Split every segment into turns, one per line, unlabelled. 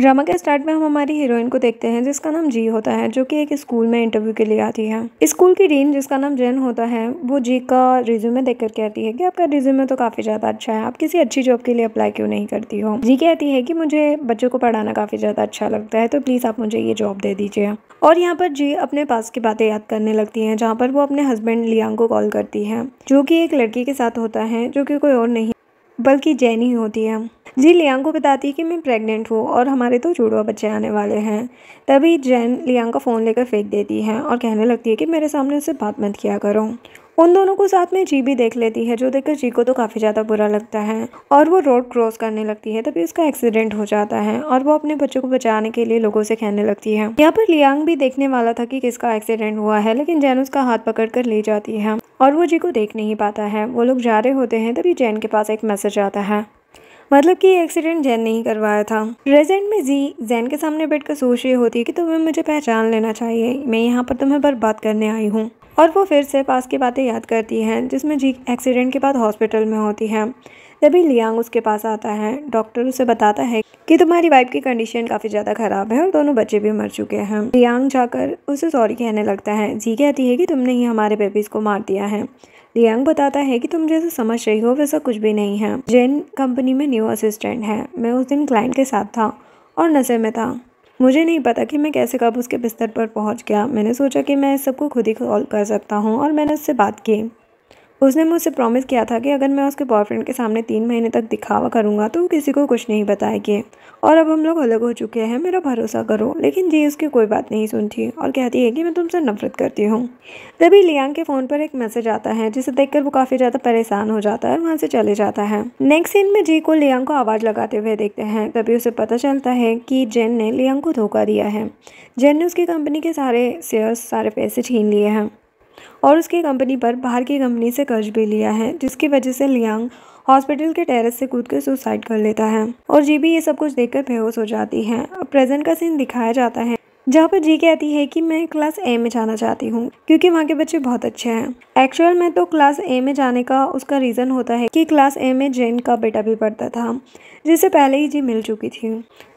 drama के start में हम हमारी हीरोइन को देखते हैं जिसका नाम जी होता है जो कि एक स्कूल में इंटरव्यू के लिए आती है स्कूल की डीन जिसका नाम जैन होता है वो जी का रिज्यूमे देख कर कहती है कि आपका रिज्यूमे तो काफ़ी ज़्यादा अच्छा है आप किसी अच्छी जॉब के लिए अप्लाई क्यों नहीं करती हो जी कहती है कि मुझे बच्चों को पढ़ाना काफ़ी ज़्यादा अच्छा लगता है तो प्लीज़ आप मुझे ये जॉब दे दीजिए और यहाँ पर जी अपने पास की बातें याद करने लगती हैं जहाँ पर वो अपने हस्बैंड लियांग को कॉल करती है जो कि एक लड़की के साथ होता है जो कि कोई और नहीं बल्कि जैन ही होती है जी लियांग को बताती है कि मैं प्रेग्नेंट हूँ और हमारे तो जुड़वा बच्चे आने वाले हैं तभी जैन लियांग का फ़ोन लेकर फेंक देती है और कहने लगती है कि मेरे सामने उससे बात मत किया करो उन दोनों को साथ में जी भी देख लेती है जो देखकर जी को तो काफ़ी ज़्यादा बुरा लगता है और वो रोड क्रॉस करने लगती है तभी उसका एक्सीडेंट हो जाता है और वो अपने बच्चों को बचाने के लिए लोगों से कहने लगती है यहाँ पर लियांग भी देखने वाला था कि किसका एक्सीडेंट हुआ है लेकिन जैन उसका हाथ पकड़ कर ले जाती है और वो जी को देख नहीं पाता है वो लोग जा रहे होते हैं तभी जैन के पास एक मैसेज आता है मतलब कि एक्सीडेंट जैन नहीं करवाया था प्रेजेंट में जी जैन के सामने बैठकर सोच रही होती है कि तुम्हें मुझे पहचान लेना चाहिए मैं यहाँ पर तुम्हें बर्बाद करने आई हूँ और वो फिर से पास की बातें याद करती हैं जिसमें जी एक्सीडेंट के बाद हॉस्पिटल में होती हैं तभी लियांग उसके पास आता है डॉक्टर उसे बताता है कि तुम्हारी वाइफ की कंडीशन काफ़ी ज़्यादा ख़राब है और दोनों बच्चे भी मर चुके हैं लियांग जाकर उसे सॉरी कहने लगता है जी कहती है कि तुमने ही हमारे बेबीज़ को मार दिया है लियांग बताता है कि तुम जैसे समझ रही हो वैसा कुछ भी नहीं है जेन कंपनी में न्यू असिस्टेंट है मैं उस दिन क्लाइंट के साथ था और नशे में था मुझे नहीं पता कि मैं कैसे कब उसके बिस्तर पर पहुंच गया मैंने सोचा कि मैं इस सबको खुद ही कॉल कर सकता हूं और मैंने उससे बात की उसने मुझसे प्रॉमिस किया था कि अगर मैं उसके बॉयफ्रेंड के सामने तीन महीने तक दिखावा करूँगा तो वो किसी को कुछ नहीं बताएगी और अब हम लोग अलग हो चुके हैं मेरा भरोसा करो लेकिन जी उसकी कोई बात नहीं सुनती और कहती है कि मैं तुमसे नफरत करती हूँ तभी लियांग के फ़ोन पर एक मैसेज आता है जिसे देख वो काफ़ी ज़्यादा परेशान हो जाता है वहाँ से चले जाता है नेक्स्ट सीन में जी को लियांग को आवाज़ लगाते हुए देखते हैं तभी उसे पता चलता है कि जेन ने लियांग को धोखा दिया है जैन ने उसकी कंपनी के सारे शेयर्स सारे पैसे छीन लिए हैं और उसकी कंपनी पर बाहर की कंपनी से कर्ज भी लिया है जिसकी वजह से लियांग हॉस्पिटल के टेरेस से कूद कर सुसाइड कर लेता है और जीबी ये सब कुछ देखकर बेहोश हो जाती है प्रेजेंट का सीन दिखाया जाता है जहाँ पर जी कहती है कि मैं क्लास ए में जाना चाहती हूँ क्योंकि वहाँ के बच्चे बहुत अच्छे हैं एक्चुअल में तो क्लास ए में जाने का उसका रीज़न होता है कि क्लास ए में जैन का बेटा भी पढ़ता था जिससे पहले ही जी मिल चुकी थी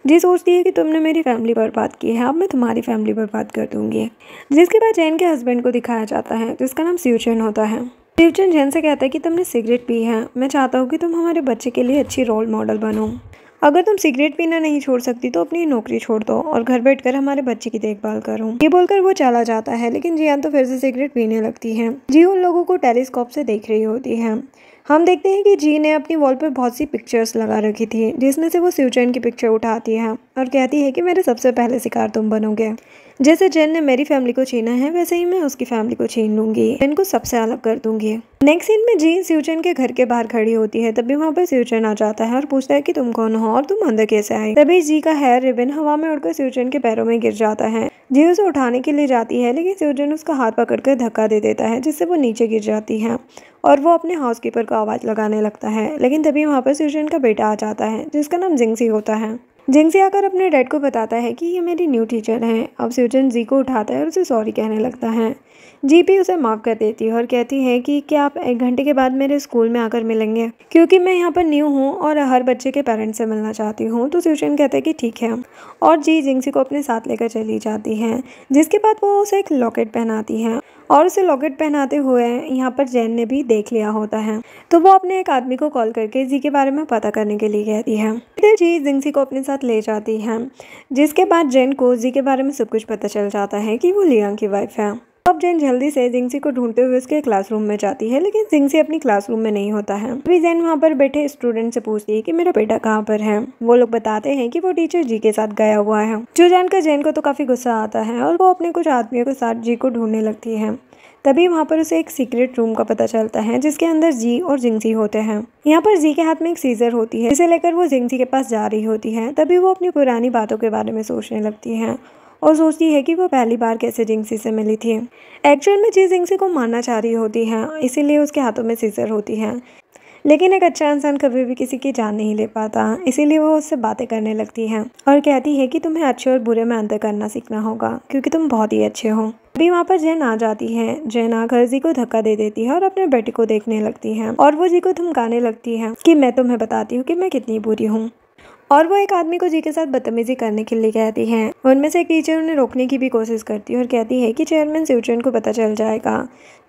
जी सोचती है कि तुमने मेरी फैमिली पर बात की है अब मैं तुम्हारी फैमिली पर बात कर दूंगी जिसके बाद जैन के हस्बैंड को दिखाया जाता है जिसका नाम स्यूचन होता है शिवचंद जैन से कहता है कि तुमने सिगरेट पी है मैं चाहता हूँ कि तुम हमारे बच्चे के लिए अच्छी रोल मॉडल बनो अगर तुम सिगरेट पीना नहीं छोड़ सकती तो अपनी नौकरी छोड़ दो और घर बैठकर हमारे बच्चे की देखभाल करो ये बोलकर वो चला जाता है लेकिन जियान तो फिर से सिगरेट पीने लगती है जी उन लोगों को टेलीस्कोप से देख रही होती है हम देखते हैं कि जी ने अपनी वॉल पर बहुत सी पिक्चर्स लगा रखी थी जिसमें से वो सिवचैन की पिक्चर उठाती है और कहती है कि मेरे सबसे पहले शिकार तुम बनोगे जैसे जैन ने मेरी फैमिली को छीना है वैसे ही मैं उसकी फैमिली को छीन लूंगी इनको सबसे अलग कर दूंगी नेक्स्ट सीन में जीन सिवचन के घर के बाहर खड़ी होती है तभी वहाँ पर सिवचन आ जाता है और पूछता है कि तुम कौन हो और तुम अंदर कैसे आए तभी जी का हेयर रिबिन हवा में उड़कर सिवचन के पैरों में गिर जाता है जी उसे उठाने के लिए जाती है लेकिन सिवचन उसका हाथ पकड़कर धक्का दे देता है जिससे वो नीचे गिर जाती है और वो अपने हाउसकीपर को आवाज़ लगाने लगता है लेकिन तभी वहाँ पर सिवचन का बेटा आ जाता है जिसका नाम जिंगसी होता है जिंग से आकर अपने डैड को बताता है कि ये मेरी न्यू टीचर हैं अब सूजन जी को उठाता है और उसे सॉरी कहने लगता है जी भी उसे माफ़ कर देती है और कहती है कि क्या आप एक घंटे के बाद मेरे स्कूल में आकर मिलेंगे क्योंकि मैं यहाँ पर न्यू हूँ और हर बच्चे के पेरेंट्स से मिलना चाहती हूँ तो सूजन कहते है कि ठीक है और जी जिंगसी को अपने साथ लेकर चली जाती है जिसके बाद वो उसे एक लॉकेट पहनाती है और उसे लॉकेट पहनाते हुए यहाँ पर जैन ने भी देख लिया होता है तो वो अपने एक आदमी को कॉल करके जी के बारे में पता करने के लिए कहती है जी जिंगसी को अपने साथ ले जाती है जिसके बाद जेन को जी के बारे में सब कुछ पता चल जाता है कि वो लियांग की वाइफ है अब जेन जल्दी से जिंगसी को ढूंढते हुए उसके क्लासरूम में जाती है लेकिन जिंगसी अपनी क्लासरूम में नहीं होता है अभी जेन वहाँ पर बैठे स्टूडेंट से पूछती है कि मेरा बेटा कहाँ पर है वो लोग बताते हैं कि वो टीचर जी के साथ गया हुआ है जो जानकर जैन को तो काफी गुस्सा आता है और वो अपने कुछ आदमियों के साथ जी को ढूंढने लगती है तभी वहाँ पर उसे एक सीक्रेट रूम का पता चलता है जिसके अंदर जी और जिंगसी होते हैं यहाँ पर जी के हाथ में एक सीजर होती है जिसे लेकर वो जिंगसी के पास जा रही होती है तभी वो अपनी पुरानी बातों के बारे में सोचने लगती है और सोचती है कि वो पहली बार कैसे जिंगसी से मिली थी एक्चुअल में जी जिंगसी को मारना चाह रही होती है इसीलिए उसके हाथों में सीजर होती है लेकिन एक अच्छा इंसान कभी भी किसी की जान नहीं ले पाता इसीलिए वो उससे बातें करने लगती है और कहती है कि तुम्हें अच्छे और बुरे में अंतर करना सीखना होगा क्योंकि तुम बहुत ही अच्छे हो अभी वहाँ पर जैन आ जाती है जैन आकर जी को धक्का दे देती है और अपने बेटे को देखने लगती है और वो जी को धमकाने लगती है कि मैं तुम्हें बताती हूँ कि मैं कितनी बुरी हूँ और वो एक आदमी को जी के साथ बदतमीजी करने के लिए कहती है उनमें से एक टीचर उन्हें रोकने की भी कोशिश करती है और कहती है कि चेयरमैन सिवचन को पता चल जाएगा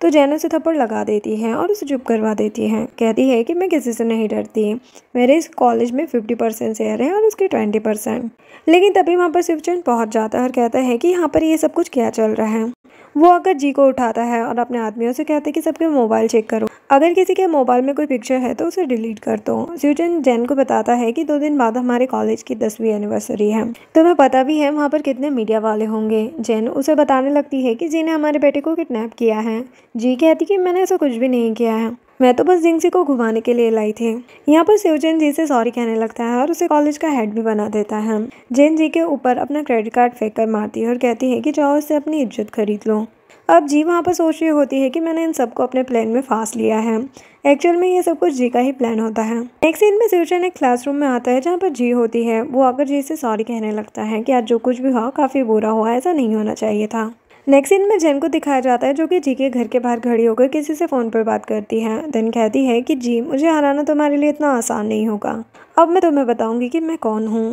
तो जैन उसे थप्पड़ लगा देती है और उसे चुप करवा देती है कहती है कि मैं किसी से नहीं डरती मेरे इस कॉलेज में फिफ्टी परसेंट शेयर है और उसके ट्वेंटी परसेंट लेकिन तभी वहाँ पर शिवचंद पहुँच जाता है और कहता है कि यहाँ पर ये सब कुछ क्या चल रहा है वो आकर जी को उठाता है और अपने आदमियों से कहते हैं कि सबके मोबाइल चेक करो अगर किसी के मोबाइल में कोई पिक्चर है तो उसे डिलीट कर दो स्यूजन जैन को बताता है कि दो दिन बाद हमारे कॉलेज की दसवीं एनिवर्सरी है तुम्हें पता भी है वहाँ पर कितने मीडिया वाले होंगे जैन उसे बताने लगती है कि जी ने हमारे बेटे को किडनेप किया है जी कहती कि मैंने ऐसा कुछ भी नहीं किया है मैं तो बस जिंगसी को घुमाने के लिए लाई थी यहाँ पर शिवजैन जी से सॉरी कहने लगता है और उसे कॉलेज का हेड भी बना देता है जैन जी के ऊपर अपना क्रेडिट कार्ड फेंक कर मारती है और कहती है कि जाओ उससे अपनी इज्जत खरीद लो अब जी वहाँ पर सोच रही होती है कि मैंने इन सबको अपने प्लान में फांस लिया है एक्चुअल में ये सब कुछ जी का ही प्लान होता है एक सीन में शिवचैन एक क्लासरूम में आता है जहाँ पर जी होती है वो आकर जी से सॉरी कहने लगता है कि आज जो कुछ भी हुआ काफ़ी बुरा हुआ ऐसा नहीं होना चाहिए था नेक्स्ट सीन में जैन को दिखाया जाता है जो कि जी के घर के बाहर खड़ी होकर किसी से फ़ोन पर बात करती है देन कहती है कि जी मुझे हराना तुम्हारे लिए इतना आसान नहीं होगा अब मैं तुम्हें बताऊंगी कि मैं कौन हूँ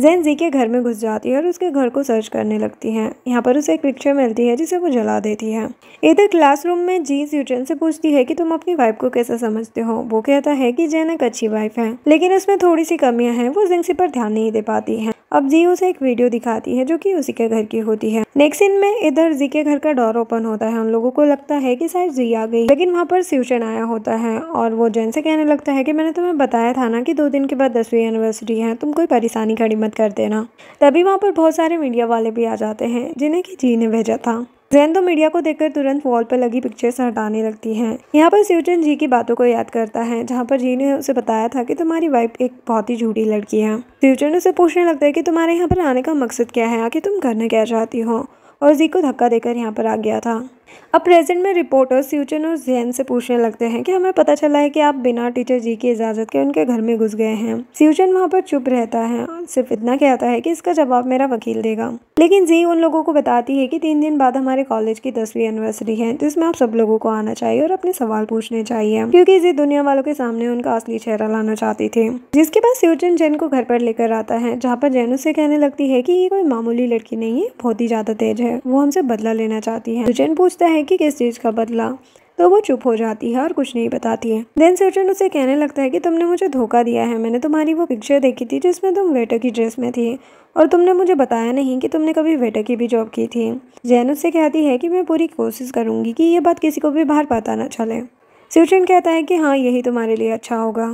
जैन जी के घर में घुस जाती है और उसके घर को सर्च करने लगती है यहाँ पर उसे एक पिक्चर मिलती है जिसे वो जला देती है इधर क्लासरूम में जी सूचन से पूछती है कि तुम अपनी वाइफ को कैसे समझते हो वो कहता है कि जैन एक अच्छी वाइफ है लेकिन उसमें थोड़ी सी कमियाँ हैं वो जिंग पर ध्यान नहीं दे पाती है अब जी उसे एक वीडियो दिखाती है जो कि उसी के घर की होती है नेक्स्ट इन में इधर जी के घर का डोर ओपन होता है उन लोगों को लगता है कि शायद जी आ गई लेकिन वहाँ पर शिवचन आया होता है और वो जैन से कहने लगता है कि मैंने तुम्हें बताया था ना कि दो दिन के बाद दसवीं यूनिवर्सिटी है तुम कोई परेशानी खड़ी मत कर देना तभी वहाँ पर बहुत सारे मीडिया वाले भी आ जाते हैं जिन्हें कि जी ने भेजा था जैन तो मीडिया को देखकर तुरंत वॉल पर लगी पिक्चर्स हटाने लगती हैं यहाँ पर शिवचंद जी की बातों को याद करता है जहाँ पर जी ने उसे बताया था कि तुम्हारी वाइफ एक बहुत ही झूठी लड़की है शिवचंद उसे पूछने लगता है कि तुम्हारे यहाँ पर आने का मकसद क्या है आखिर तुम करना क्या चाहती हो और जी को धक्का देकर यहाँ पर आ गया था अब प्रेजेंट में रिपोर्टर्स सूचन और जैन से पूछने लगते हैं कि हमें पता चला है कि आप बिना टीचर जी की इजाज़त के उनके घर में घुस गए हैं सूचन वहाँ पर चुप रहता है सिर्फ इतना कहता है कि इसका जवाब मेरा वकील देगा लेकिन जी उन लोगों को बताती है कि तीन दिन बाद हमारे कॉलेज की दसवीं एनिवर्सरी है तो आप सब लोगों को आना चाहिए और अपने सवाल पूछने चाहिए क्योंकि जी दुनिया वालों के सामने उनका असली चेहरा लाना चाहती थी जिसके बाद सूचन जैन को घर पर लेकर आता है जहाँ पर जैन उससे कहने लगती है की ये कोई मामूली लड़की नहीं है बहुत ही ज्यादा तेज है वो हमसे बदला लेना चाहती है जैन पूछ पूछता है कि किस चीज़ का बदला तो वो चुप हो जाती है और कुछ नहीं बताती है देन सर्जन उसे कहने लगता है कि तुमने मुझे धोखा दिया है मैंने तुम्हारी वो पिक्चर देखी थी जिसमें तुम वेटर की ड्रेस में थी और तुमने मुझे बताया नहीं कि तुमने कभी वेटर की भी जॉब की थी जैन उससे कहती है कि मैं पूरी कोशिश करूंगी कि ये बात किसी को भी बाहर पता ना चले सर्जन कहता है कि हाँ यही तुम्हारे लिए अच्छा होगा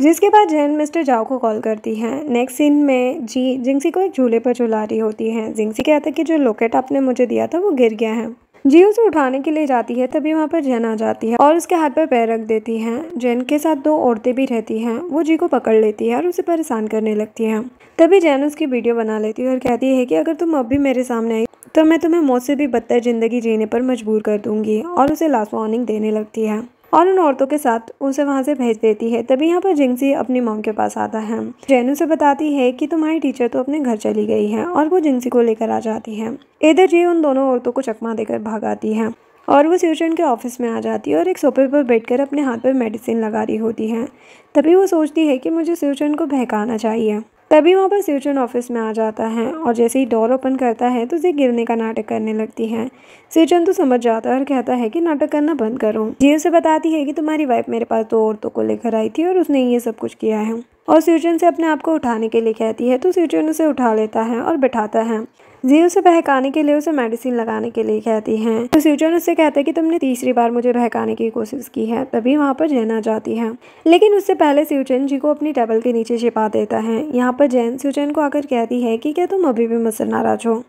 जिसके बाद जैन मिस्टर जाओ को कॉल करती है नेक्स्ट सीन में जी जिंसी को एक झूले पर झुला रही होती है जिंसी कहता है कि जो लोकेट आपने मुझे दिया था वो गिर गया है जी उसे उठाने के लिए जाती है तभी वहाँ पर जैन आ जाती है और उसके हाथ पर पैर रख देती है जैन के साथ दो औरतें भी रहती हैं वो जी को पकड़ लेती है और उसे परेशान करने लगती है तभी जैन उसकी वीडियो बना लेती है और कहती है कि अगर तुम अब भी मेरे सामने आई तो मैं तुम्हें मौत से भी बदतर ज़िंदगी जीने पर मजबूर कर दूंगी और उसे लास्ट वार्निंग देने लगती है और उन औरतों के साथ उसे वहाँ से भेज देती है तभी यहाँ पर जिंगसी अपनी मोम के पास आता है जैन उसे बताती है कि तुम्हारी टीचर तो अपने घर चली गई है और वो जिंगसी को लेकर आ जाती है इधर जी उन दोनों औरतों को चकमा देकर भागाती है और वो स्यूचन के ऑफिस में आ जाती है और एक सोफे पर बैठकर अपने हाथ पर मेडिसिन लगा रही होती है तभी वो सोचती है कि मुझे स्यूचन को बहकाना चाहिए तभी वहाँ पर सिचुन ऑफिस में आ जाता है और जैसे ही डोर ओपन करता है तो उसे गिरने का नाटक करने लगती है सिचुन तो समझ जाता है और कहता है कि नाटक करना बंद करो जी उसे बताती है कि तुम्हारी वाइफ मेरे पास दो औरतों को लेकर आई थी और उसने ये सब कुछ किया है और सिचुन से अपने आप को उठाने के लिए कहती है तो सिचुन उसे उठा लेता है और बैठाता है जी उसे बहकाने के लिए उसे मेडिसिन लगाने के लिए कहती हैं तो स्यूजन उससे कहते हैं कि तुमने तीसरी बार मुझे बहकाने की कोशिश की है तभी वहाँ पर जैन आ जाती है लेकिन उससे पहले स्यूजन जी को अपनी टेबल के नीचे छिपा देता है यहाँ पर जैन स्यूजन को आकर कहती है कि क्या तुम अभी भी मुझसे नाराज हो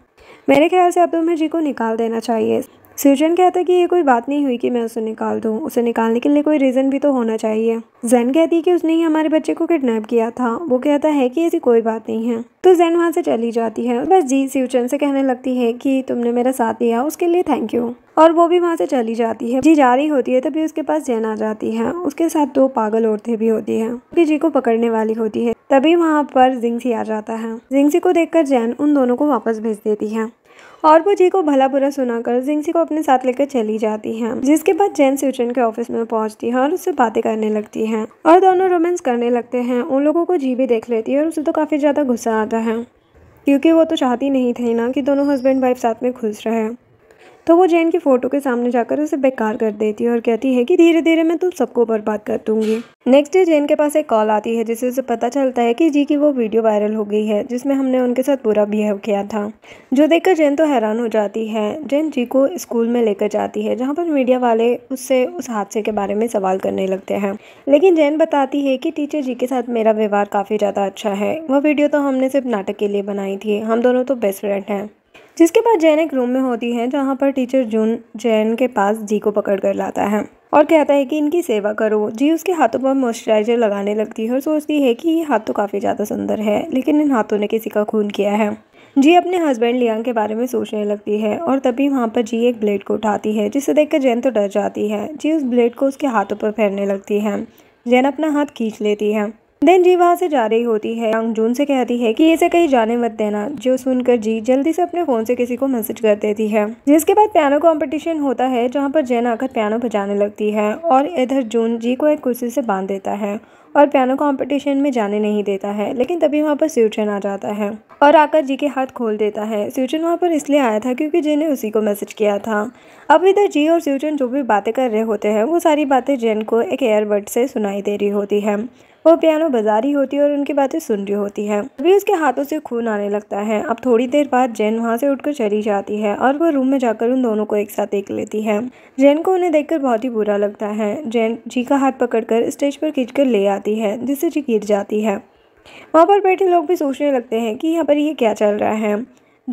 मेरे ख्याल से अब तुम्हें जी को निकाल देना चाहिए स्यूजन कहता है कि ये कोई बात नहीं हुई कि मैं उसे निकाल दूँ उसे निकालने के लिए कोई रीज़न भी तो होना चाहिए जैन कहती है कि उसने ही हमारे बच्चे को किडनैप किया था वो कहता है कि ऐसी कोई बात नहीं है तो जैन वहाँ से चली जाती है बस जी स्यूचन से कहने लगती है कि तुमने मेरा साथ दिया उसके लिए थैंक यू और वो भी वहाँ से चली जाती है जी जा रही होती है तभी उसके पास जैन आ जाती है उसके साथ दो पागल औरतें भी होती है कि जी को पकड़ने वाली होती है तभी वहाँ पर जिंगसी आ जाता है जिंगसी को देखकर जैन उन दोनों को वापस भेज देती है और वो जी को भला बुरा सुनाकर जिंगसी को अपने साथ लेकर चली जाती है जिसके बाद जैन स्यूचन के ऑफिस में पहुंचती है और उससे बातें करने लगती है और दोनों रोमांस करने लगते हैं उन लोगों को जी भी देख लेती है और उसे तो काफ़ी ज़्यादा गुस्सा आता है क्योंकि वो तो चाहती नहीं थी ना कि दोनों हस्बैंड वाइफ साथ में खुश रहे तो वो जैन की फ़ोटो के सामने जाकर उसे बेकार कर देती है और कहती है कि धीरे धीरे मैं तुम सबको बर्बाद कर दूंगी नेक्स्ट डे जैन के पास एक कॉल आती है जिससे उसे पता चलता है कि जी की वो वीडियो वायरल हो गई है जिसमें हमने उनके साथ बुरा बिहेव किया था जो देखकर जैन तो हैरान हो जाती है जैन जी को स्कूल में लेकर जाती है जहाँ पर मीडिया वाले उससे उस हादसे के बारे में सवाल करने लगते हैं लेकिन जैन बताती है कि टीचर जी के साथ मेरा व्यवहार काफ़ी ज़्यादा अच्छा है वह वीडियो तो हमने सिर्फ नाटक के लिए बनाई थी हम दोनों तो बेस्ट फ्रेंड हैं जिसके बाद जैन एक रूम में होती है जहाँ पर टीचर जून जैन के पास जी को पकड़ कर लाता है और कहता है कि इनकी सेवा करो जी उसके हाथों पर मॉइस्चराइजर लगाने लगती है और सोचती है कि ये हाथ तो काफ़ी ज़्यादा सुंदर है लेकिन इन हाथों ने किसी का खून किया है जी अपने हस्बैंड लियांग के बारे में सोचने लगती है और तभी वहाँ पर जी एक ब्लेड को उठाती है जिसे देखकर जैन तो डर जाती है जी उस ब्लेड को उसके हाथों पर फेरने लगती है जैन अपना हाथ खींच लेती है देन जी वहाँ से जा रही होती है यांग जून से कहती है कि इसे कहीं जाने मत देना जो सुनकर जी जल्दी से अपने फोन से किसी को मैसेज कर देती है जिसके बाद पियानो कंपटीशन होता है जहाँ पर जैन आकर पियानो बजाने लगती है और इधर जून जी को एक कुर्सी से बांध देता है और पियानो कंपटीशन में जाने नहीं देता है लेकिन तभी वहाँ पर स्यूचन आ जाता है और आकर जी के हाथ खोल देता है स्यूचन वहाँ पर इसलिए आया था क्योंकि जी ने उसी को मैसेज किया था अब इधर जी और स्यूचन जो भी बातें कर रहे होते हैं वो सारी बातें जैन को एक एयरबड से सुनाई दे रही होती है वो पियानो बजा रही होती है और उनकी बातें सुन रही होती है तभी उसके हाथों से खून आने लगता है अब थोड़ी देर बाद जैन वहाँ से उठकर चली जाती है और वो रूम में जाकर उन दोनों को एक साथ देख लेती है जैन को उन्हें देखकर बहुत ही बुरा लगता है जैन जी का हाथ पकड़कर स्टेज पर खींच ले आती है जिससे जी गिर जाती है वहाँ पर बैठे लोग भी सोचने लगते हैं कि यहाँ पर ये क्या चल रहा है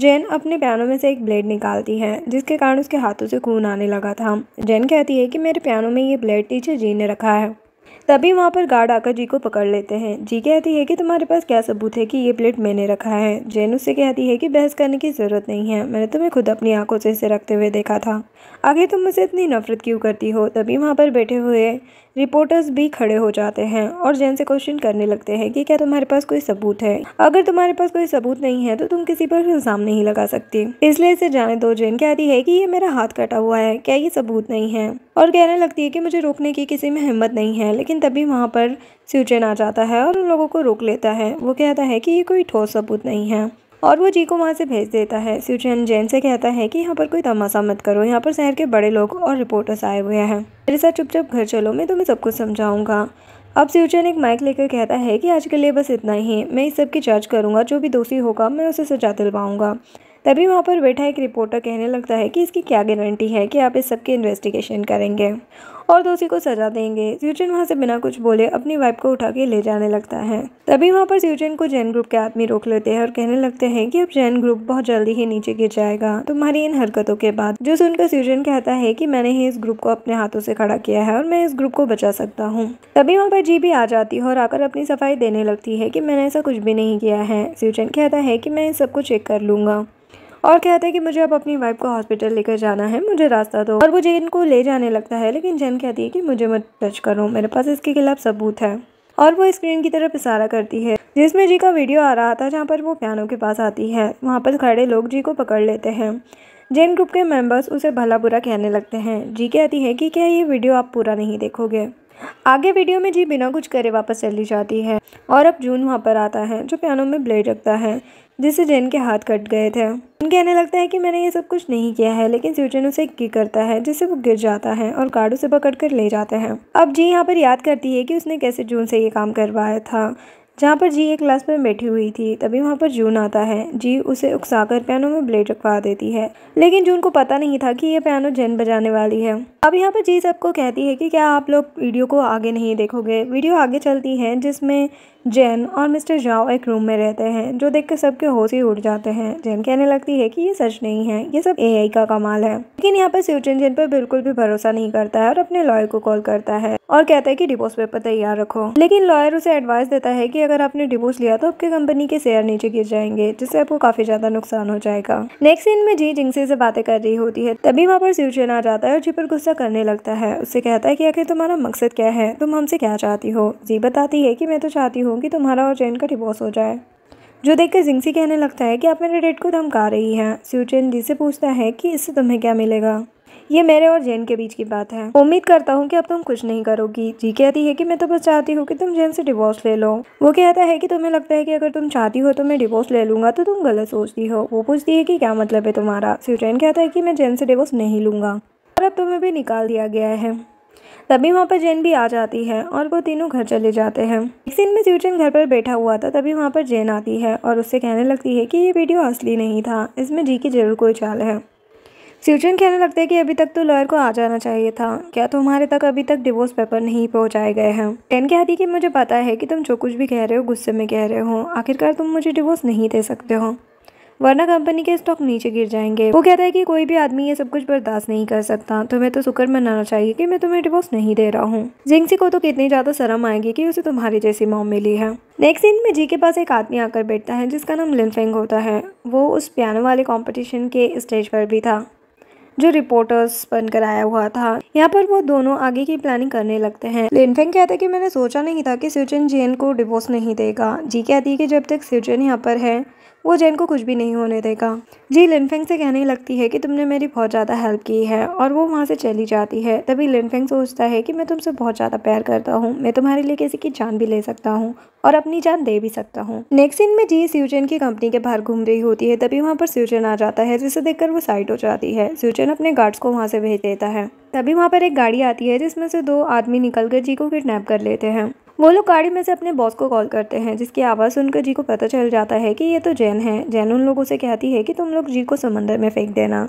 जैन अपने पियानो में से एक ब्लेड निकालती है जिसके कारण उसके हाथों से खून आने लगा था जैन कहती है कि मेरे पियानो में ये ब्लेड टीचर जी ने रखा है तभी वहाँ पर गार्ड आकर जी को पकड़ लेते हैं जी कहती है कि तुम्हारे पास क्या सबूत है कि ये प्लेट मैंने रखा है जैन उससे कहती है कि बहस करने की ज़रूरत नहीं है मैंने तुम्हें खुद अपनी आंखों से इसे रखते हुए देखा था आगे तुम मुझसे इतनी नफरत क्यों करती हो तभी वहाँ पर बैठे हुए रिपोर्टर्स भी खड़े हो जाते हैं और जैन से क्वेश्चन करने लगते हैं कि क्या तुम्हारे पास कोई सबूत है अगर तुम्हारे पास कोई सबूत नहीं है तो तुम किसी पर इल्जाम नहीं लगा सकती इसलिए इसे जाने दो जैन कहती है कि ये मेरा हाथ कटा हुआ है क्या ये सबूत नहीं है और कहने लगती है कि मुझे रोकने की किसी में हिम्मत नहीं है लेकिन तभी वहाँ पर स्यूचेन आ जाता है और उन लोगों को रोक लेता है वो कहता है कि ये कोई ठोस सबूत नहीं है और वो जी को वहाँ से भेज देता है स्यूचैन जैन से कहता है कि यहाँ पर कोई तमाशा मत करो यहाँ पर शहर के बड़े लोग और रिपोर्टर्स आए हुए हैं मेरे साथ चुपचाप घर चलो मैं तुम्हें सब कुछ समझाऊंगा अब स्यूचैन एक माइक लेकर कहता है कि आज के लिए बस इतना ही मैं इस सब की जांच करूँगा जो भी दोषी होगा मैं उसे सजा दिलवाऊँगा तभी वहाँ पर बैठा एक रिपोर्टर कहने लगता है कि इसकी क्या गारंटी है कि आप इस सब की इन्वेस्टिगेशन करेंगे और दोषी को सजा देंगे स्यूचन वहाँ से बिना कुछ बोले अपनी वाइफ को उठा के ले जाने लगता है तभी वहाँ पर स्यूचन को जैन ग्रुप के आदमी रोक लेते हैं और कहने लगते हैं कि अब जैन ग्रुप बहुत जल्दी ही नीचे गिर जाएगा तुम्हारी इन हरकतों के बाद जो सुनकर स्यूचन कहता है कि मैंने ही इस ग्रुप को अपने हाथों से खड़ा किया है और मैं इस ग्रुप को बचा सकता हूँ तभी वहाँ पर जी भी आ जाती है और आकर अपनी सफाई देने लगती है की मैंने ऐसा कुछ भी नहीं किया है स्यूचन कहता है की मैं इन सबको चेक कर लूंगा और कहता है कि मुझे अब अपनी वाइफ को हॉस्पिटल लेकर जाना है मुझे रास्ता दो और वो जैन को ले जाने लगता है लेकिन जैन कहती है कि मुझे मत टच करो मेरे पास इसके खिलाफ सबूत है और वो स्क्रीन की तरफ इशारा करती है जिसमें जी का वीडियो आ रहा था जहाँ पर वो पियानो के पास आती है वहाँ पर खड़े लोग जी को पकड़ लेते हैं जैन ग्रुप के मेंबर्स उसे भला बुरा कहने लगते हैं जी कहती है कि क्या ये वीडियो आप पूरा नहीं देखोगे आगे वीडियो में जी बिना कुछ करे वापस चली जाती है और अब जून वहाँ पर आता है जो पियानो में ब्लेड रखता है जिससे जैन के हाथ कट गए थे जैन कहने लगता है कि मैंने ये सब कुछ नहीं किया है लेकिन सूचन उसे किक करता है जिससे वो गिर जाता है और कार्ड उसे पकड़ कर ले जाते हैं अब जी यहाँ पर याद करती है कि उसने कैसे जून से ये काम करवाया था जहाँ पर जी एक क्लास में बैठी हुई थी तभी वहाँ पर जून आता है जी उसे उकसाकर पियानो में ब्लेड रखवा देती है लेकिन जून को पता नहीं था कि ये पियानो जैन बजाने वाली है अब यहाँ पर जी सबको कहती है कि क्या आप लोग वीडियो को आगे नहीं देखोगे वीडियो आगे चलती है जिसमें जैन और मिस्टर जाओ एक रूम में रहते हैं जो देख कर सबके होश ही उड़ जाते हैं जैन कहने लगती है कि ये सच नहीं है ये सब आई का कमाल है लेकिन यहाँ पर शिवचन जैन पर बिल्कुल भी भरोसा नहीं करता है और अपने लॉयर को कॉल करता है और कहता है कि डिवोर्स पेपर तैयार रखो लेकिन लॉयर उसे एडवाइस देता है कि अगर आपने डिवोर्स लिया तो आपके कंपनी के शेयर नीचे गिर जाएंगे जिससे आपको काफी ज्यादा नुकसान हो जाएगा नेक्स्ट सीन में जी जिंगसे से बातें कर रही होती है तभी वहाँ पर सिवचेन आ जाता है और जी पर गुस्सा करने लगता है उससे कहता है कि आखिर तुम्हारा मकसद क्या है तुम हमसे क्या चाहती हो जी बताती है कि मैं तो चाहती हूँ कि तुम्हारा और चैन का डिवोर्स हो जाए जो देखकर जिंगसी कहने लगता है कि आप मेरे डेट को धमका रही हैं सिवचेन जी से पूछता है कि इससे तुम्हें क्या मिलेगा ये मेरे और जैन के बीच की बात है उम्मीद करता हूँ कि अब तुम कुछ नहीं करोगी जी कहती है कि मैं तो बस चाहती हूँ कि तुम जैन से डिवोर्स ले लो वो कहता है कि तुम्हें लगता है कि अगर तुम चाहती हो तो मैं डिवोर्स ले लूंगा तो तुम गलत सोचती हो वो पूछती है कि क्या मतलब है तुम्हारा सिर्फ जैन कहता है कि मैं जैन से डिवोर्स नहीं लूंगा और अब तुम्हें भी निकाल दिया गया है तभी वहाँ पर जैन भी आ जाती है और वो तीनों घर चले जाते हैं एक दिन में स्यूचन घर पर बैठा हुआ था तभी वहाँ पर जैन आती है और उससे कहने लगती है कि ये वीडियो असली नहीं था इसमें जी की जरूर कोई चाल है सिर्जन कहने लगते हैं कि अभी तक तो लॉयर को आ जाना चाहिए था क्या तुम्हारे तक अभी तक डिवोर्स पेपर नहीं पहुंचाए गए हैं टेन कहती है कि मुझे पता है कि तुम जो कुछ भी कह रहे हो गुस्से में कह रहे हो आखिरकार तुम मुझे डिवोर्स नहीं दे सकते हो वरना कंपनी के स्टॉक नीचे गिर जाएंगे वो कहता है कि कोई भी आदमी ये सब कुछ बर्दाश्त नहीं कर सकता तुम्हें तो शुक्र मनाना चाहिए कि मैं तुम्हें डिवोर्स नहीं दे रहा हूँ जिंगसी को तो कितनी ज़्यादा शर्म आएगी कि उसे तुम्हारी जैसी मॉम मिली है नेक्स्ट सीन में जी के पास एक आदमी आकर बैठता है जिसका नाम लिनफेंग होता है वो उस पियानो वाले कॉम्पिटिशन के स्टेज पर भी था जो रिपोर्टर्स बनकर आया हुआ था यहाँ पर वो दोनों आगे की प्लानिंग करने लगते हैं लेनफेंग कहते हैं कि मैंने सोचा नहीं था कि स्यूचन जेन को डिवोर्स नहीं देगा जी कहती है कि जब तक स्यूचन यहाँ पर है वो जेन को कुछ भी नहीं होने देगा जी लिनफेंग से कहने लगती है कि तुमने मेरी बहुत ज़्यादा हेल्प की है और वो वहाँ से चली जाती है तभी लिनफेंग सोचता है कि मैं तुमसे बहुत ज़्यादा प्यार करता हूँ मैं तुम्हारे लिए किसी की जान भी ले सकता हूँ और अपनी जान दे भी सकता हूँ नेक्स्ट दिन में जी स्यूचन की कंपनी के बाहर घूम रही होती है तभी वहाँ पर स्यूचन आ जाता है जिसे देखकर वो साइड हो जाती है स्यूचन अपने गार्ड्स को वहाँ से भेज देता है तभी वहाँ पर एक गाड़ी आती है जिसमें से दो आदमी निकल कर जी को किडनैप कर लेते हैं वो लोग गाड़ी में से अपने बॉस को कॉल करते हैं जिसकी आवाज़ सुनकर जी को पता चल जाता है कि ये तो जैन है जैन उन लोगों से कहती है कि तुम लोग जी को समंदर में फेंक देना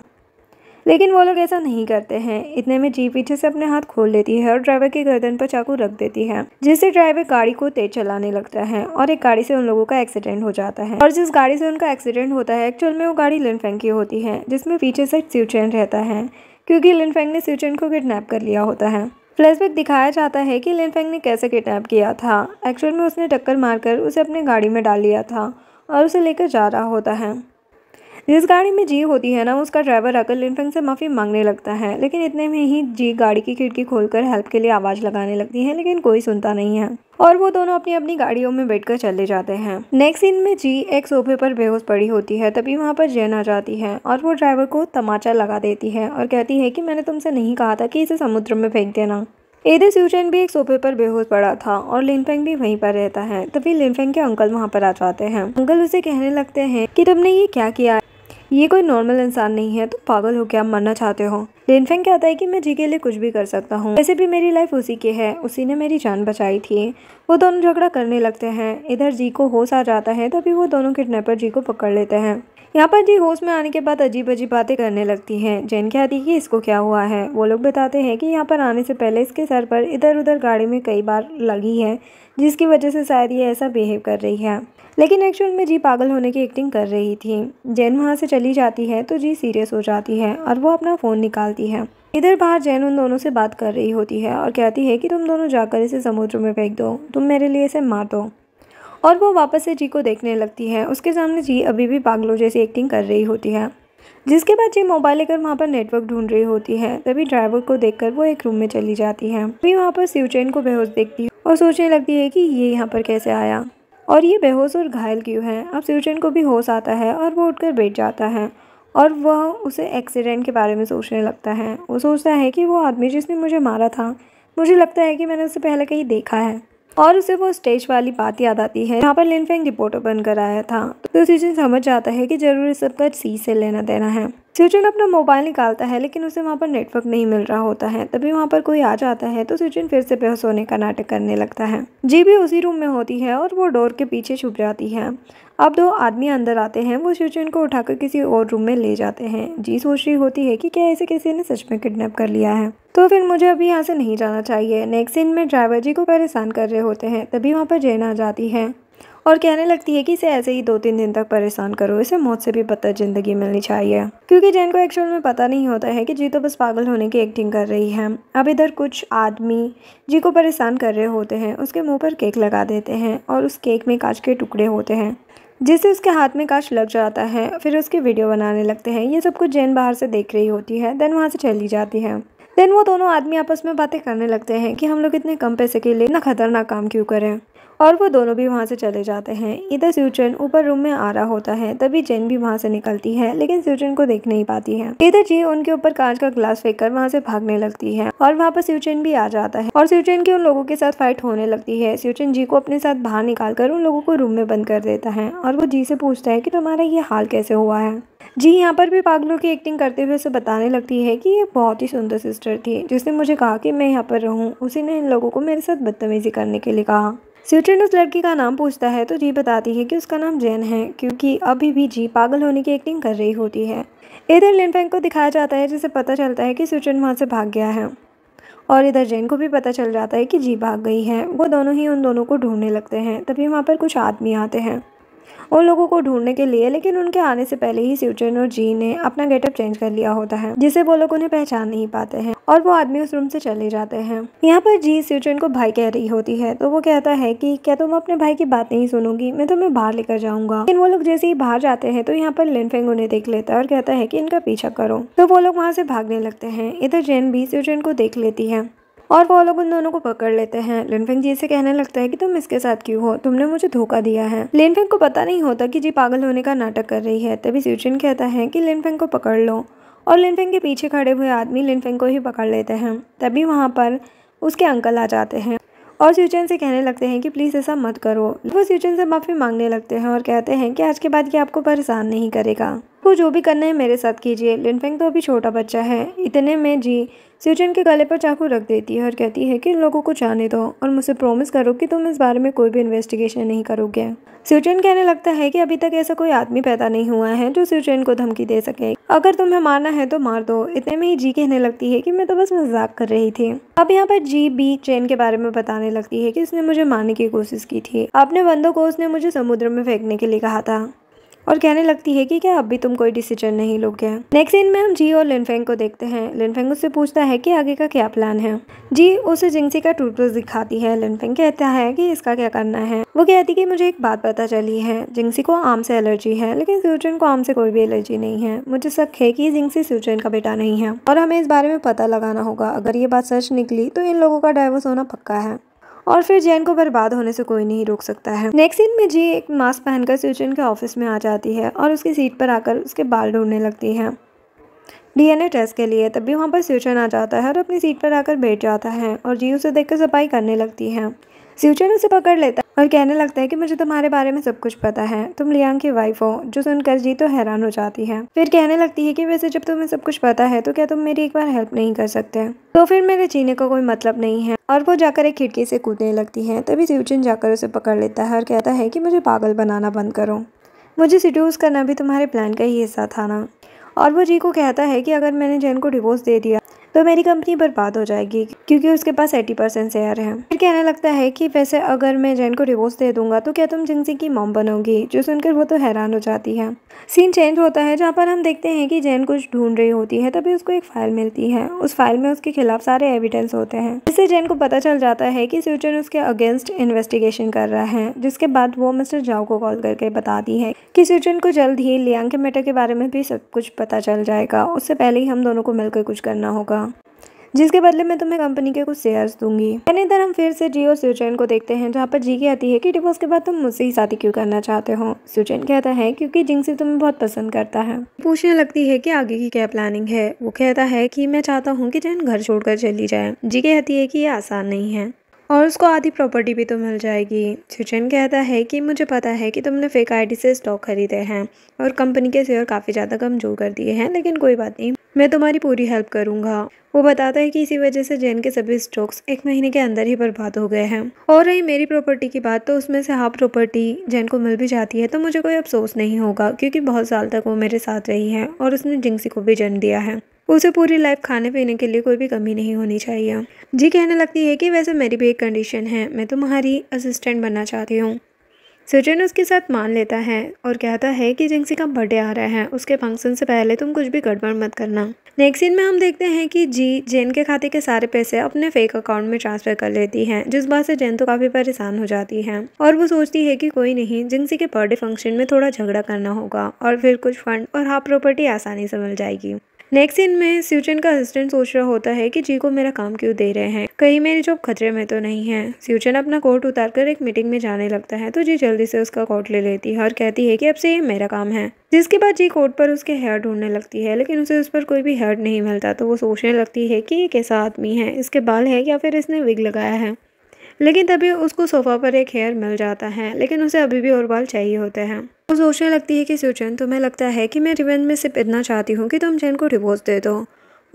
लेकिन वो लोग ऐसा नहीं करते हैं इतने में जी पीछे से अपने हाथ खोल लेती है और ड्राइवर की गर्दन पर चाकू रख देती है जिससे ड्राइवर गाड़ी को तेज चलाने लगता है और एक गाड़ी से उन लोगों का एक्सीडेंट हो जाता है और जिस गाड़ी से उनका एक्सीडेंट होता है एक्चुअल में वो गाड़ी लिनफेंग की होती है जिसमें पीछे से स्यूचैन रहता है क्योंकि लिनफेंग ने स्यूचैन को किडनेप कर लिया होता है फ्लैशबैक दिखाया जाता है कि लिनफेंग ने कैसे किडनैप किया था एक्चुअल में उसने टक्कर मारकर उसे अपनी गाड़ी में डाल लिया था और उसे लेकर जा रहा होता है जिस गाड़ी में जी होती है ना उसका ड्राइवर अकल लिनफिंग से माफ़ी मांगने लगता है लेकिन इतने में ही जी गाड़ी की खिड़की खोलकर हेल्प के लिए आवाज़ लगाने लगती है लेकिन कोई सुनता नहीं है और वो दोनों अपनी अपनी गाड़ियों में बैठकर चले जाते हैं नेक्स्ट सीन में जी एक सोफे पर बेहोश पड़ी होती है तभी वहाँ पर जैन आ जाती है और वो ड्राइवर को तमाचा लगा देती है और कहती है कि मैंने तुमसे नहीं कहा था कि इसे समुद्र में फेंक देना एदे स्यूचेन भी एक सोफे पर बेहोश पड़ा था और लिनफेंग भी वहीं पर रहता है तभी लिनफेंग के अंकल वहाँ पर आ जाते हैं अंकल उसे कहने लगते हैं कि तुमने ये क्या किया ये कोई नॉर्मल इंसान नहीं है तो पागल हो क्या मरना चाहते हो लेनफेंग कहता है कि मैं जी के लिए कुछ भी कर सकता हूँ वैसे भी मेरी लाइफ उसी की है उसी ने मेरी जान बचाई थी वो दोनों झगड़ा करने लगते हैं इधर जी को होश आ जाता है तभी वो दोनों पर जी को पकड़ लेते हैं यहाँ पर जी होश में आने के बाद अजीब अजीब बातें करने लगती हैं जैन कहती है कि इसको क्या हुआ है वो लोग बताते हैं कि यहाँ पर आने से पहले इसके सर पर इधर उधर गाड़ी में कई बार लगी है जिसकी वजह से शायद ये ऐसा बिहेव कर रही है लेकिन एक्चुअल में जी पागल होने की एक्टिंग कर रही थी जैन वहाँ से चली जाती है तो जी सीरियस हो जाती है और वो अपना फ़ोन निकालती है इधर बाहर जैन उन दोनों से बात कर रही होती है और कहती है कि तुम दोनों जाकर इसे समुद्र में फेंक दो तुम मेरे लिए इसे मार दो और वो वापस से जी को देखने लगती है उसके सामने जी अभी भी पागलों जैसी एक्टिंग कर रही होती है जिसके बाद ये मोबाइल लेकर वहाँ पर नेटवर्क ढूंढ रही होती है तभी ड्राइवर को देखकर वो एक रूम में चली जाती है तभी वहाँ पर शिवचैन को बेहोश देखती है और सोचने लगती है कि ये यहाँ पर कैसे आया और ये बेहोश और घायल क्यों है अब शिवचैन को भी होश आता है और वो उठकर बैठ जाता है और वह उसे एक्सीडेंट के बारे में सोचने लगता है वो सोचता है कि वो आदमी जिसने मुझे मारा था मुझे लगता है कि मैंने उससे पहले कहीं देखा है और उसे वो स्टेज वाली बात याद आती है यहाँ पर लिनफेंग रिपोर्टर बनकर आया था तो उसे समझ आता है कि जरूरी सबका सी से लेना देना है सचिन अपना मोबाइल निकालता है लेकिन उसे वहाँ पर नेटवर्क नहीं मिल रहा होता है तभी वहाँ पर कोई आ जाता है तो सचिन फिर से बेहोश होने का नाटक करने लगता है जी भी उसी रूम में होती है और वो डोर के पीछे छुप जाती है अब दो आदमी अंदर आते हैं वो सचिन को उठाकर किसी और रूम में ले जाते हैं जी सोच रही होती है कि क्या ऐसे किसी ने सच में किडनैप कर लिया है तो फिर मुझे अभी यहाँ से नहीं जाना चाहिए नेक्स्ट सीन में ड्राइवर जी को परेशान कर रहे होते हैं तभी वहाँ पर जेन आ जाती है और कहने लगती है कि इसे ऐसे ही दो तीन दिन तक परेशान करो इसे मौत से भी बदतर ज़िंदगी मिलनी चाहिए क्योंकि जैन को एक्चुअल में पता नहीं होता है कि जी तो बस पागल होने की एक्टिंग कर रही है अब इधर कुछ आदमी जी को परेशान कर रहे होते हैं उसके मुँह पर केक लगा देते हैं और उस केक में कांच के टुकड़े होते हैं जिससे उसके हाथ में कांच लग जाता है फिर उसकी वीडियो बनाने लगते हैं ये सब कुछ जैन बाहर से देख रही होती है देन वहाँ से चली जाती है देन वो दोनों आदमी आपस में बातें करने लगते हैं कि हम लोग इतने कम पैसे के लिए इतना खतरनाक काम क्यों करें और वो दोनों भी वहाँ से चले जाते हैं इधर स्यूचन ऊपर रूम में आ रहा होता है तभी जेन भी वहाँ से निकलती है लेकिन स्यूचन को देख नहीं पाती है इधर जी उनके ऊपर कांच का ग्लास फेंक कर वहाँ से भागने लगती है और वहाँ पर स्यूचन भी आ जाता है और स्यूचन की उन लोगों के साथ फाइट होने लगती है स्यूचन जी को अपने साथ बाहर निकाल कर उन लोगों को रूम में बंद कर देता है और वो जी से पूछता है की तुम्हारा ये हाल कैसे हुआ है जी यहाँ पर भी पागलों की एक्टिंग करते हुए उसे बताने लगती है कि ये बहुत ही सुंदर सिस्टर थी जिसने मुझे कहा कि मैं यहाँ पर रहूँ उसी ने इन लोगों को मेरे साथ बदतमीजी करने के लिए कहा स्वीटन उस लड़की का नाम पूछता है तो जी बताती है कि उसका नाम जैन है क्योंकि अभी भी जी पागल होने की एक्टिंग कर रही होती है इधर लिनफेंग को दिखाया जाता है जिसे पता चलता है कि स्वीटन वहाँ से भाग गया है और इधर जैन को भी पता चल जाता है कि जी भाग गई है वो दोनों ही उन दोनों को ढूंढने लगते हैं तभी वहाँ पर कुछ आदमी आते हैं उन लोगों को ढूंढने के लिए लेकिन उनके आने से पहले ही सिवचन और जी ने अपना गेटअप चेंज कर लिया होता है जिसे वो लोग उन्हें पहचान नहीं पाते हैं और वो आदमी उस रूम से चले जाते हैं यहाँ पर जी सिवचन को भाई कह रही होती है तो वो कहता है कि क्या तुम अपने भाई की बात नहीं सुनोगी मैं तुम्हें बाहर लेकर जाऊंगा लेकिन वो लोग जैसे ही बाहर जाते हैं तो यहाँ पर लिनफेंग उन्हें देख लेता है और कहता है की इनका पीछा करो तो वो लोग वहाँ से भागने लगते हैं इधर जैन भी सिवचन को देख लेती है और वो लोग उन दोनों को पकड़ लेते हैं लिनफिंग जी से कहने लगता है कि तुम इसके साथ क्यों हो तुमने मुझे धोखा दिया है लिनफिंग को पता नहीं होता कि जी पागल होने का नाटक कर रही है तभी स्यूचिन कहता है कि लिनफिंग को पकड़ लो और लिनफिंग के पीछे खड़े हुए आदमी लिनफिंग को ही पकड़ लेते हैं तभी वहाँ पर उसके अंकल आ जाते हैं और स्यूचन से कहने लगते हैं कि प्लीज़ ऐसा मत करो वो स्यूचन से माफ़ी मांगने लगते हैं और कहते हैं कि आज के बाद ये आपको परेशान नहीं करेगा आपको जो भी करना है मेरे साथ कीजिए लिनफेंग तो अभी छोटा बच्चा है इतने में जी सिचन के गले पर चाकू रख देती है और कहती है कि इन लोगों को जाने दो और मुझसे प्रॉमिस करो कि तुम इस बारे में कोई भी इन्वेस्टिगेशन नहीं करोगे सिचन कहने लगता है कि अभी तक ऐसा कोई आदमी पैदा नहीं हुआ है जो सिचन को धमकी दे सके अगर तुम्हें मारना है तो मार दो इतने में ही जी कहने लगती है कि मैं तो बस मजाक कर रही थी अब यहाँ पर जी बी चेन के बारे में बताने लगती है कि उसने मुझे मारने की कोशिश की थी अपने बंदों को उसने मुझे समुद्र में फेंकने के लिए कहा था और कहने लगती है कि क्या अब भी तुम कोई डिसीजन नहीं लोगे नेक्स्ट सीन में हम जी और लिनफेंग को देखते हैं लिनफेंग उससे पूछता है कि आगे का क्या प्लान है जी उसे जिंगसी का टूट दिखाती है लिनफेंग कहता है कि इसका क्या करना है वो कहती कि मुझे एक बात पता चली है जिंगसी को आम से एलर्जी है लेकिन सूचन को आम से कोई भी एलर्जी नहीं है मुझे शक है की जिंगसी सूचन का बेटा नहीं है और हमें इस बारे में पता लगाना होगा अगर ये बात सच निकली तो इन लोगों का डाइवर्स होना पक्का है और फिर जैन को बर्बाद होने से कोई नहीं रोक सकता है नेक्स्ट सीन में जी एक मास्क पहनकर सुचिन के ऑफिस में आ जाती है और उसकी सीट पर आकर उसके बाल ढूंढने लगती है डीएनए टेस्ट के लिए तभी वहाँ पर स्यूचन आ जाता है और अपनी सीट पर आकर बैठ जाता है और जी उसे देखकर सफाई करने लगती है स्यूचन उसे पकड़ लेता और कहने लगता है कि मुझे तुम्हारे बारे में सब कुछ पता है तुम लियांग की वाइफ हो जो सुनकर जी तो हैरान हो जाती है फिर कहने लगती है कि वैसे जब तुम्हें सब कुछ पता है तो क्या तुम मेरी एक बार हेल्प नहीं कर सकते तो फिर मेरे जीने का को कोई मतलब नहीं है और वो जाकर एक खिड़की से कूदने लगती है तभी सिवचिन जाकर उसे पकड़ लेता है और कहता है कि मुझे पागल बनाना बंद करो मुझे सिड्यूस करना भी तुम्हारे प्लान का ही हिस्सा था ना और वो जी को कहता है कि अगर मैंने जैन को डिवोर्स दे दिया तो मेरी कंपनी बर्बाद हो जाएगी क्योंकि उसके पास एटी परसेंट शेयर है फिर कहने लगता है कि वैसे अगर मैं जैन को डिवोर्स दे दूंगा तो क्या तुम जिंगसी की मॉम बनोगी जो सुनकर वो तो हैरान हो जाती है सीन चेंज होता है जहाँ पर हम देखते हैं कि जैन कुछ ढूंढ रही होती है तभी उसको एक फाइल मिलती है उस फाइल में उसके खिलाफ सारे एविडेंस होते हैं जिससे जैन को पता चल जाता है कि सूचन उसके अगेंस्ट इन्वेस्टिगेशन कर रहा है जिसके बाद वो मिस्टर जाओ को कॉल करके बताती है कि सूचन को जल्द ही लियांग के मैटर के बारे में भी सब कुछ पता चल जाएगा उससे पहले ही हम दोनों को मिलकर कुछ करना होगा जिसके बदले में तुम्हें कंपनी के कुछ शेयर्स दूंगी यानी इधर हम फिर से जी और सुचैन को देखते हैं जहाँ पर जी कहती है कि डिवोर्स के बाद तुम मुझसे ही शादी क्यों करना चाहते हो सुचैन कहता है क्योंकि जिंगसी तुम्हें बहुत पसंद करता है पूछने लगती है कि आगे की क्या प्लानिंग है वो कहता है कि मैं चाहता हूँ कि जैन घर छोड़कर चली जाए जी कहती है कि ये आसान नहीं है और उसको आधी प्रॉपर्टी भी तो मिल जाएगी सुचैन कहता है कि मुझे पता है कि तुमने फेक आईडी से स्टॉक खरीदे हैं और कंपनी के शेयर काफ़ी ज़्यादा कमजोर कर दिए हैं लेकिन कोई बात नहीं मैं तुम्हारी पूरी हेल्प करूंगा वो बताता है कि इसी वजह से जैन के सभी स्टॉक्स एक महीने के अंदर ही बर्बाद हो गए हैं और रही मेरी प्रॉपर्टी की बात तो उसमें से हाफ प्रॉपर्टी जैन को मिल भी जाती है तो मुझे कोई अफसोस नहीं होगा क्योंकि बहुत साल तक वो मेरे साथ रही है और उसने जिंगसी को भी जन्म दिया है उसे पूरी लाइफ खाने पीने के लिए कोई भी कमी नहीं होनी चाहिए जी कहने लगती है कि वैसे मेरी भी एक कंडीशन है मैं तुम्हारी असिस्टेंट बनना चाहती हूँ सचिन उसके साथ मान लेता है और कहता है कि जिंसी का बर्थडे आ रहा है उसके फंक्शन से पहले तुम कुछ भी गड़बड़ मत करना नेक्स्ट सीन में हम देखते हैं कि जी जेन के खाते के सारे पैसे अपने फेक अकाउंट में ट्रांसफर कर लेती है जिस बात से जेन तो काफी परेशान हो जाती है और वो सोचती है कि कोई नहीं जिंसी के बर्थडे फंक्शन में थोड़ा झगड़ा करना होगा और फिर कुछ फंड और हाफ प्रॉपर्टी आसानी से मिल जाएगी नेक्स्ट सीन में स्यूचन का असिस्टेंट सोच रहा होता है कि जी को मेरा काम क्यों दे रहे हैं कहीं मेरी जॉब खतरे में तो नहीं है स्यूचन अपना कोट उतारकर एक मीटिंग में जाने लगता है तो जी जल्दी से उसका कोट ले लेती है और कहती है कि अब से ये मेरा काम है जिसके बाद जी कोट पर उसके हेयर ढूंढने लगती है लेकिन उसे उस पर कोई भी हेयर नहीं मिलता तो वो सोचने लगती है कि ये कैसा आदमी है इसके बाल है या फिर इसने विग लगाया है लेकिन तभी उसको सोफ़ा पर एक हेयर मिल जाता है लेकिन उसे अभी भी और बाल चाहिए होते हैं वो सोचने लगती है कि सूचन तुम्हें लगता है कि मैं रिवेंज में सिर्फ इतना चाहती हूँ कि तुम जैन को डिवोर्स दे दो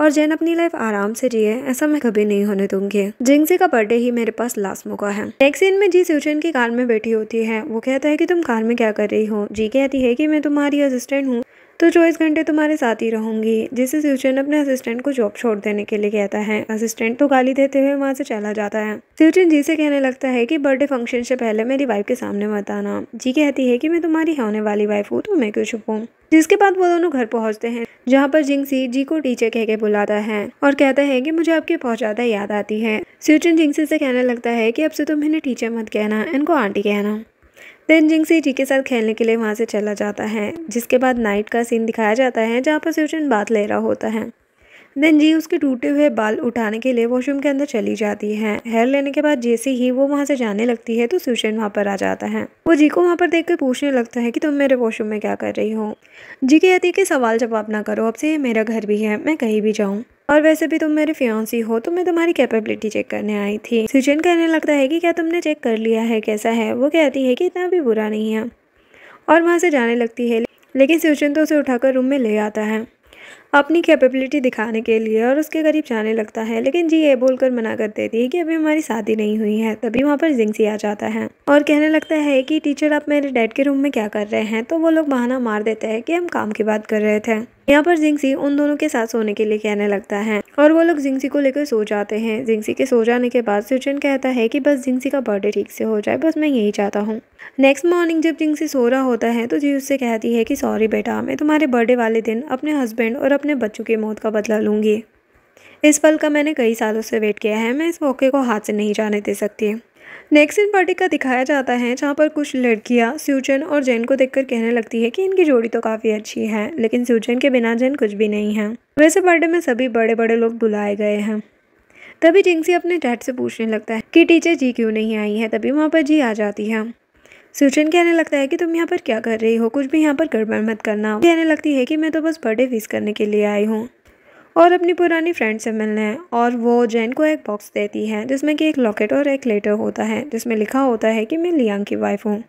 और जैन अपनी लाइफ आराम से जिए ऐसा मैं कभी नहीं होने दूंगी जिंगसी का बर्थडे ही मेरे पास लास्ट मौका है नेक्स्ट सीन में जी सुचन की कार में बैठी होती है वो कहता है कि तुम कार में क्या कर रही हो जी कहती है कि मैं तुम्हारी असिस्टेंट हूँ तो चौबीस घंटे तुम्हारे साथ ही रहूँगी जिससे सिवचन अपने असिस्टेंट को जॉब छोड़ देने के लिए कहता है असिस्टेंट तो गाली देते हुए वहाँ से चला जाता है सिवचन जी से कहने लगता है कि बर्थडे फंक्शन से पहले मेरी वाइफ के सामने मत आना जी कहती है कि मैं तुम्हारी होने वाली वाइफ हूँ तो मैं क्यों छुपूँ जिसके बाद वो दोनों घर पहुंचते हैं जहाँ पर सी जी को टीचर कह के बुलाता है और कहता है कि मुझे आपकी बहुत ज़्यादा याद आती है सिवचन जिंगसी से कहने लगता है कि अब से तुम इन्हें टीचर मत कहना इनको आंटी कहना देन जिंगसी जी के साथ खेलने के लिए वहाँ से चला जाता है जिसके बाद नाइट का सीन दिखाया जाता है जहाँ पर सूचन बात ले रहा होता है देन जी उसके टूटे हुए बाल उठाने के लिए वॉशरूम के अंदर चली जाती है हेयर लेने के बाद जैसे ही वो वहाँ से जाने लगती है तो सुशन वहाँ पर आ जाता है वो जी को वहाँ पर देख कर पूछने लगता है कि तुम मेरे वॉशरूम में क्या कर रही हो जी कहती है कि सवाल जवाब ना करो अब से मेरा घर भी है मैं कहीं भी जाऊँ और वैसे भी तुम मेरे फ्योन्सी हो तो मैं तुम्हारी कैपेबिलिटी चेक करने आई थी सुचेन कहने लगता है कि क्या तुमने चेक कर लिया है कैसा है वो कहती है कि इतना भी बुरा नहीं है और वहाँ से जाने लगती है लेकिन सुचेन तो उसे उठाकर रूम में ले आता है अपनी कैपेबिलिटी दिखाने के लिए और उसके करीब जाने लगता है लेकिन जी ये बोलकर मना कर देती है कि अभी हमारी शादी नहीं हुई है तभी वहाँ पर जिंगसी आ जाता है और कहने लगता है कि टीचर आप मेरे डैड के रूम में क्या कर रहे हैं तो वो लोग बहाना मार देते हैं कि हम काम की बात कर रहे थे यहाँ पर जिंगसी उन दोनों के साथ सोने के लिए कहने लगता है और वो लोग जिंगसी को लेकर सो जाते हैं जिंगसी के सो जाने के बाद सुचिन कहता है कि बस जिंगसी का बर्थडे ठीक से हो जाए बस मैं यही चाहता हूँ नेक्स्ट मॉर्निंग जब जिंगसी सो रहा होता है तो जी उससे कहती है कि सॉरी बेटा मैं तुम्हारे बर्थडे वाले दिन अपने हस्बैंड और अपने बच्चों की मौत का बदला लूँगी इस पल का मैंने कई सालों से वेट किया है मैं इस मौके को हाथ से नहीं जाने दे सकती नेक्स्ट इन पार्टी का दिखाया जाता है जहाँ पर कुछ लड़कियाँ स्यूचन और जैन को देखकर कहने लगती है कि इनकी जोड़ी तो काफ़ी अच्छी है लेकिन स्यूचन के बिना जैन कुछ भी नहीं है वैसे बर्थडे में सभी बड़े बड़े लोग बुलाए गए हैं तभी जिंगसी अपने डैड से पूछने लगता है कि टीचर जी क्यों नहीं आई है तभी वहाँ पर जी आ जाती है सूचन कहने लगता है कि तुम यहाँ पर क्या कर रही हो कुछ भी यहाँ पर गड़बड़ मत करना कहने लगती है कि मैं तो बस बर्थडे फीस करने के लिए आई हूँ और अपनी पुरानी फ्रेंड से मिलने हैं और वो जैन को एक बॉक्स देती है जिसमें कि एक लॉकेट और एक लेटर होता है जिसमें लिखा होता है कि मैं लियांग की वाइफ हूँ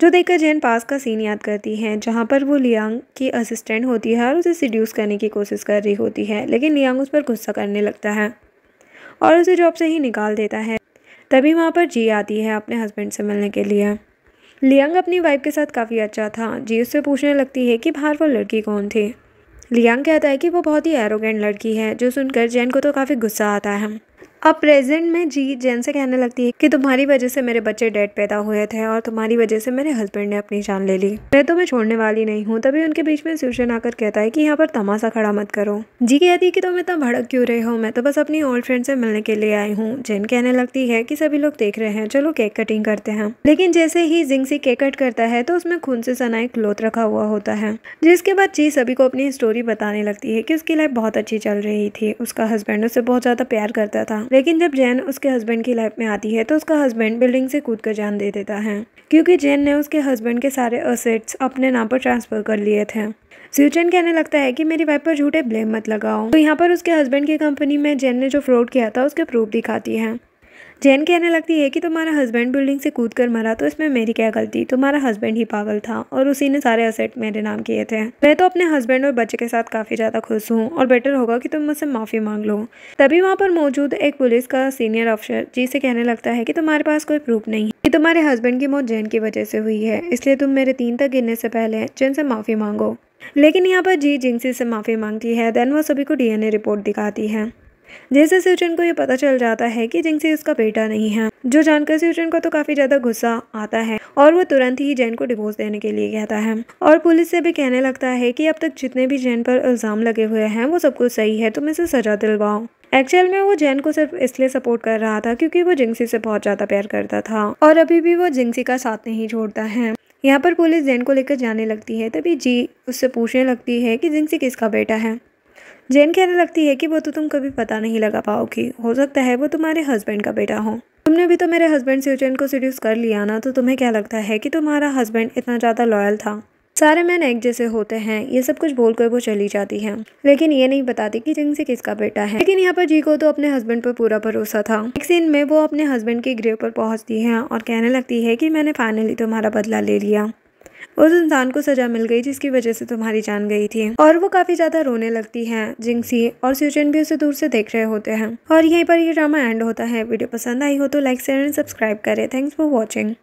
जो देखकर जैन पास का सीन याद करती है जहाँ पर वो लियांग की असिस्टेंट होती है और उसे सीड्यूस करने की कोशिश कर रही होती है लेकिन लियांग उस पर गुस्सा करने लगता है और उसे जॉब से ही निकाल देता है तभी वहाँ पर जी आती है अपने हस्बैंड से मिलने के लिए लियांग अपनी वाइफ के साथ काफ़ी अच्छा था जी उससे पूछने लगती है कि बाहर वो लड़की कौन थी लियांग कहता है कि वो बहुत ही एरोगेंट लड़की है जो सुनकर जैन को तो काफ़ी गुस्सा आता है अब प्रेजेंट में जी जैन से कहने लगती है कि तुम्हारी वजह से मेरे बच्चे डेड पैदा हुए थे और तुम्हारी वजह से मेरे हस्बैंड ने अपनी जान ले ली मैं तो मैं छोड़ने वाली नहीं हूँ तभी उनके बीच में सूचन आकर कहता है कि यहाँ पर तमाशा खड़ा मत करो जी कहती है कि तुम तो इतना भड़क क्यों रहे हो मैं तो बस अपनी ओल्ड फ्रेंड से मिलने के लिए आई हूँ जैन कहने लगती है की सभी लोग देख रहे हैं चलो केक कटिंग करते हैं लेकिन जैसे ही जिंगसी केक कट करता है तो उसमें खून से सना एक लोथ रखा हुआ होता है जिसके बाद जी सभी को अपनी स्टोरी बताने लगती है की उसकी लाइफ बहुत अच्छी चल रही थी उसका हस्बैंड उसे बहुत ज्यादा प्यार करता था लेकिन जब जैन उसके हस्बैंड की लाइफ में आती है तो उसका हस्बैंड बिल्डिंग से कूद कर जान दे देता है क्योंकि जैन ने उसके हस्बैंड के सारे असेट्स अपने नाम पर ट्रांसफ़र कर लिए थे स्यूचन कहने लगता है कि मेरी वाइफ पर झूठे ब्लेम मत लगाओ तो यहाँ पर उसके हस्बैंड की कंपनी में जैन ने जो फ्रॉड किया था उसके प्रूफ दिखाती है जैन कहने लगती है कि तुम्हारा हस्बैंड बिल्डिंग से कूद कर मरा तो इसमें मेरी क्या गलती तुम्हारा हस्बैंड ही पागल था और उसी ने सारे असेट मेरे नाम किए थे मैं तो अपने हस्बैंड और बच्चे के साथ काफ़ी ज़्यादा खुश हूँ और बेटर होगा कि तुम मुझसे माफ़ी मांग लो तभी वहाँ पर मौजूद एक पुलिस का सीनियर अफसर जी से कहने लगता है कि तुम्हारे पास कोई प्रूफ नहीं है कि तुम्हारे हस्बैंड की मौत जैन की वजह से हुई है इसलिए तुम मेरे तीन तक गिरने से पहले जैन से माफ़ी मांगो लेकिन यहाँ पर जी जिंगसी से माफ़ी मांगती है देन वो सभी को डीएनए रिपोर्ट दिखाती है जैसे सिचुन को ये पता चल जाता है कि से उसका बेटा नहीं है जो जानकर सिचुन को तो काफी ज्यादा गुस्सा आता है और वो तुरंत ही जैन को डिवोर्स देने के लिए कहता है और पुलिस से भी कहने लगता है कि अब तक जितने भी जैन पर इल्जाम लगे हुए हैं वो सब कुछ सही है तुम इसे सजा दिलवाओ एक्चुअल में वो जैन को सिर्फ इसलिए सपोर्ट कर रहा था क्योंकि वो जिंगसी से बहुत ज्यादा प्यार करता था और अभी भी वो जिंगसी का साथ नहीं छोड़ता है यहाँ पर पुलिस जैन को लेकर जाने लगती है तभी जी उससे पूछने लगती है कि जिंगसी किसका बेटा है जेन कहने लगती है कि वो तो तुम कभी पता नहीं लगा पाओगी हो सकता है वो तुम्हारे हस्बैंड का बेटा हो तुमने भी तो मेरे हस्बैंड सिचुएन को सीड्यूस कर लिया ना तो तुम्हें क्या लगता है कि तुम्हारा हस्बैंड इतना ज़्यादा लॉयल था सारे मैन एक जैसे होते हैं ये सब कुछ बोलकर वो चली जाती है लेकिन ये नहीं बताती कि जिंग से किसका बेटा है लेकिन यहाँ पर जी को तो अपने हस्बैंड पर पूरा भरोसा था एक सीन में वो अपने हस्बैंड के ग्रेव पर पहुँचती है और कहने लगती है कि मैंने फाइनली तुम्हारा बदला ले लिया उस इंसान को सजा मिल गई जिसकी वजह से तुम्हारी जान गई थी और वो काफी ज्यादा रोने लगती है जिंगसी और स्यूचन भी उसे दूर से देख रहे होते हैं और यहीं पर ये ड्रामा एंड होता है वीडियो पसंद आई हो तो लाइक शेयर एंड सब्सक्राइब करें थैंक्स फॉर वॉचिंग